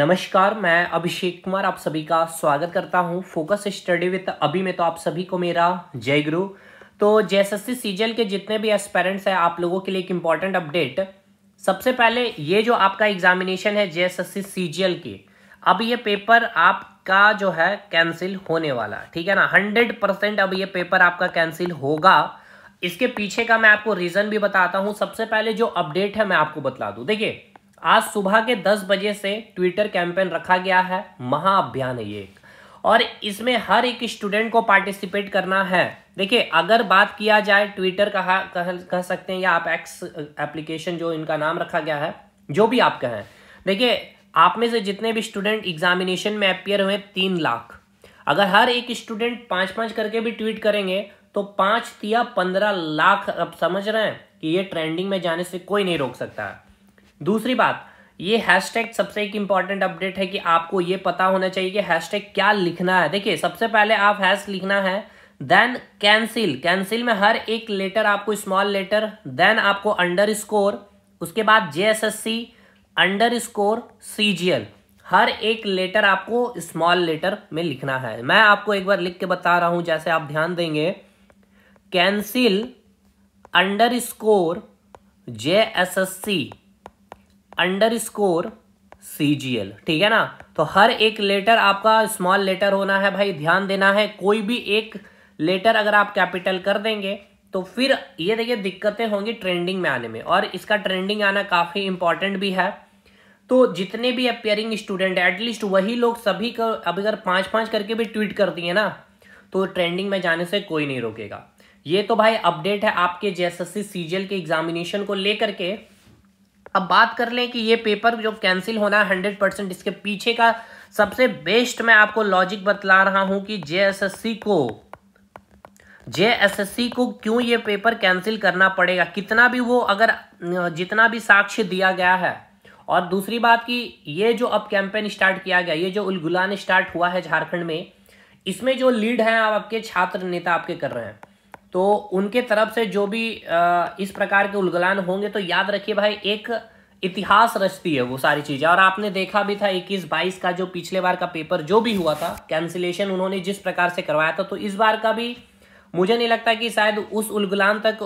नमस्कार मैं अभिषेक कुमार आप सभी का स्वागत करता हूं फोकस स्टडी विद अभी में तो आप सभी को मेरा जय गुरु तो जेएसएससी सीजीएल के जितने भी एस्पेरेंट्स हैं आप लोगों के लिए एक इम्पॉर्टेंट अपडेट सबसे पहले ये जो आपका एग्जामिनेशन है जेएसएससी सीजीएल के अब ये पेपर आपका जो है कैंसिल होने वाला ठीक है ना हंड्रेड परसेंट अब ये पेपर आपका कैंसिल होगा इसके पीछे का मैं आपको रीज़न भी बताता हूँ सबसे पहले जो अपडेट है मैं आपको बतला दूँ देखिए आज सुबह के दस बजे से ट्विटर कैंपेन रखा गया है महाअभियान ये और इसमें हर एक स्टूडेंट को पार्टिसिपेट करना है देखिए अगर बात किया जाए ट्विटर कहा कह, कह सकते हैं या आप एक्स एप्लीकेशन जो इनका नाम रखा गया है जो भी आप कहें देखिए आप में से जितने भी स्टूडेंट एग्जामिनेशन में अपियर हुए तीन लाख अगर हर एक स्टूडेंट पांच पांच करके भी ट्वीट करेंगे तो पांच या पंद्रह लाख अब समझ रहे हैं कि ये ट्रेंडिंग में जाने से कोई नहीं रोक सकता है दूसरी बात ये हैशटैग सबसे एक इंपॉर्टेंट अपडेट है कि आपको ये पता होना चाहिए कि हैशटैग क्या लिखना है देखिए सबसे पहले आप हैश लिखना है देन कैंसिल कैंसिल में हर एक लेटर आपको स्मॉल लेटर देन आपको अंडर स्कोर उसके बाद J S S C underscore C G L हर एक लेटर आपको स्मॉल लेटर में लिखना है मैं आपको एक बार लिख के बता रहा हूं जैसे आप ध्यान देंगे cancel underscore J S S C underscore C G L ठीक है ना तो हर एक लेटर आपका स्मॉल लेटर होना है भाई ध्यान देना है कोई भी एक लेटर अगर आप कैपिटल कर देंगे तो फिर ये देखिए दिक्कतें होंगी ट्रेंडिंग में आने में और इसका ट्रेंडिंग आना काफ़ी इंपॉर्टेंट भी है तो जितने भी अपेयरिंग स्टूडेंट एटलीस्ट वही लोग सभी को अब अगर पांच पांच करके भी ट्वीट कर दिए ना तो ट्रेंडिंग में जाने से कोई नहीं रोकेगा ये तो भाई अपडेट है आपके जे एस के एग्जामिनेशन को लेकर के अब बात कर लें कि ये पेपर जो कैंसिल होना है हंड्रेड परसेंट इसके पीछे का सबसे बेस्ट मैं आपको लॉजिक बतला रहा हूं कि जेएसएससी को जेएसएससी को क्यों ये पेपर कैंसिल करना पड़ेगा कितना भी वो अगर जितना भी साक्ष्य दिया गया है और दूसरी बात कि ये जो अब कैंपेन स्टार्ट किया गया ये जो उलगुलान स्टार्ट हुआ है झारखंड में इसमें जो लीड है आपके छात्र नेता आपके कर रहे हैं तो उनके तरफ से जो भी इस प्रकार के उलगलान होंगे तो याद रखिए भाई एक इतिहास रचती है वो सारी चीज़ें और आपने देखा भी था इक्कीस बाईस का जो पिछले बार का पेपर जो भी हुआ था कैंसिलेशन उन्होंने जिस प्रकार से करवाया था तो इस बार का भी मुझे नहीं लगता कि शायद उस उलगलान तक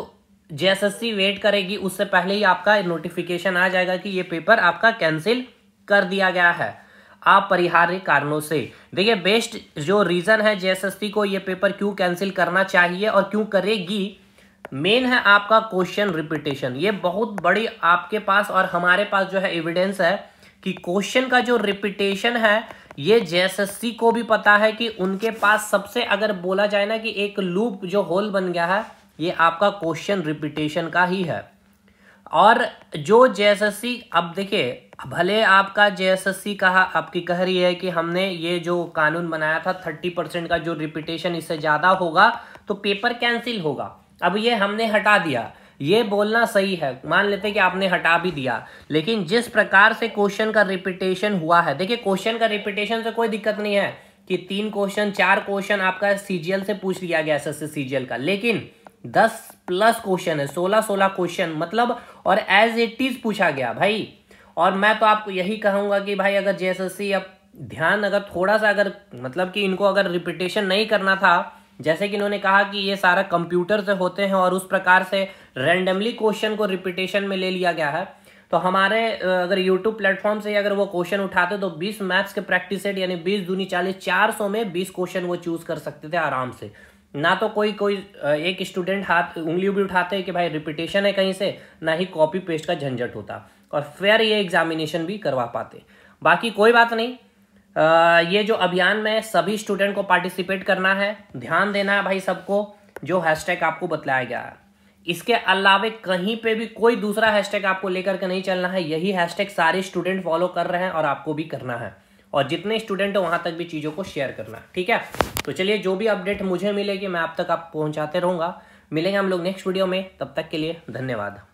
जेएसएससी वेट करेगी उससे पहले ही आपका नोटिफिकेशन आ जाएगा कि ये पेपर आपका कैंसिल कर दिया गया है अपरिहार्य कारणों से देखिए बेस्ट जो रीज़न है जेएसएससी को ये पेपर क्यों कैंसिल करना चाहिए और क्यों करेगी मेन है आपका क्वेश्चन रिपीटेशन ये बहुत बड़ी आपके पास और हमारे पास जो है एविडेंस है कि क्वेश्चन का जो रिपीटेशन है ये जेएसएससी को भी पता है कि उनके पास सबसे अगर बोला जाए ना कि एक लूप जो होल बन गया है ये आपका क्वेश्चन रिपीटेशन का ही है और जो जे अब देखिए भले आपका जेएसएससी कहा आपकी कह रही है कि हमने ये जो कानून बनाया था थर्टी परसेंट का जो रिपीटेशन इससे ज़्यादा होगा तो पेपर कैंसिल होगा अब ये हमने हटा दिया ये बोलना सही है मान लेते कि आपने हटा भी दिया लेकिन जिस प्रकार से क्वेश्चन का रिपीटेशन हुआ है देखिए क्वेश्चन का रिपीटेशन से कोई दिक्कत नहीं है कि तीन क्वेश्चन चार क्वेश्चन आपका सीजीएल से पूछ लिया गया एस एस का लेकिन दस प्लस क्वेश्चन है सोलह सोलह क्वेश्चन मतलब और एज इट इज पूछा गया भाई और मैं तो आपको यही कहूंगा कि भाई अगर जे अब ध्यान अगर थोड़ा सा अगर मतलब कि इनको अगर रिपीटेशन नहीं करना था जैसे कि इन्होंने कहा कि ये सारा कंप्यूटर से होते हैं और उस प्रकार से रेंडमली क्वेश्चन को रिपीटेशन में ले लिया गया है तो हमारे अगर यूट्यूब प्लेटफॉर्म से अगर वो क्वेश्चन उठाते तो 20 मैथ्स के प्रैक्टिस सेट यानी 20 दूनी चालीस 400 में 20 क्वेश्चन वो चूज कर सकते थे आराम से ना तो कोई कोई एक स्टूडेंट हाथ उंगली भी उठाते हैं कि भाई रिपीटेशन है कहीं से ना ही कॉपी पेस्ट का झंझट होता और फेयर ये एग्जामिनेशन भी करवा पाते बाकी कोई बात नहीं आ, ये जो अभियान में सभी स्टूडेंट को पार्टिसिपेट करना है ध्यान देना है भाई सबको जो हैशटैग आपको बतलाया गया है इसके अलावे कहीं पे भी कोई दूसरा हैशटैग आपको लेकर के नहीं चलना है यही हैशटैग सारे स्टूडेंट फॉलो कर रहे हैं और आपको भी करना है और जितने स्टूडेंट हो वहाँ तक भी चीज़ों को शेयर करना ठीक है तो चलिए जो भी अपडेट मुझे मिलेगी मैं आप तक आप पहुँचाते रहूँगा मिलेंगे हम लोग नेक्स्ट वीडियो में तब तक के लिए धन्यवाद